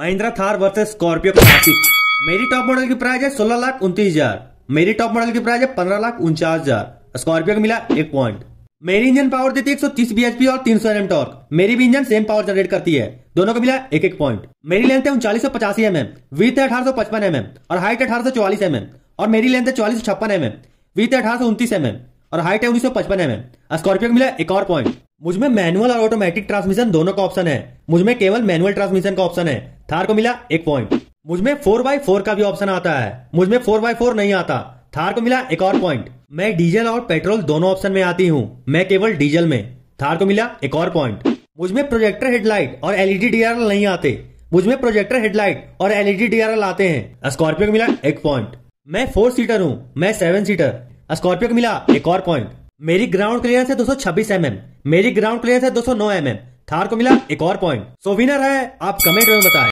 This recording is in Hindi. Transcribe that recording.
Mahindra Thar versus Scorpio classic मेरी टॉप मॉडल की प्राइस है सोलह लाख उन्तीस हजार मेरी टॉप मॉडल की प्राइस है पंद्रह लाख उनचास हजार स्कॉर्पियो का मिला एक पॉइंट मेरी इंजन पावर देती है एक बीएचपी और तीन सौ टॉर्क मेरी भी इंजन सेम पावर जनरेट करती है दोनों को मिला एक एक पॉइंट मेरी लेंथ है उनचालीस सौ पचासी एम एम वीत है अठारह सौ पचपन एम एम और हाइट अठारह सौ चौवालीस एम एम और मेरी लेंथ है चौलीस सौ छप्पन एम एम वीत है अठारह सौ उनतीस एम एम और हाइट है उन्नीस सौ पचपन एम एम स्कॉर्पियो का मिला एक और पॉइंट मुझमें मैनुअल और ऑटोमेटिक ट्रांसमिशन दोनों का ऑप्शन है मुझमें केवल मैनुअल ट्रांसमिशन का ऑप्शन है थार को मिला एक पॉइंट मुझमें फोर बाई फोर का भी ऑप्शन आता है मुझमें फोर बाई फोर नहीं आता थार को मिला एक और पॉइंट मैं डीजल और पेट्रोल दोनों ऑप्शन में आती हूँ मैं केवल डीजल में थार को मिला एक और पॉइंट मुझमें प्रोजेक्टर हेडलाइट और एलईडी डी नहीं आते मुझमें प्रोजेक्टर हेडलाइट और एलईडी डी आते हैं स्कॉर्पियो को मिला एक पॉइंट मैं फोर सीटर हूँ मैं सेवन सीटर स्कॉर्पियो को मिला एक और पॉइंट मेरी ग्राउंड क्लियरेंस है एम एम mm। मेरी ग्राउंड क्लियरेंस है एम एम mm। थार को मिला एक और पॉइंट सो विनर है आप कमेंट में बताएं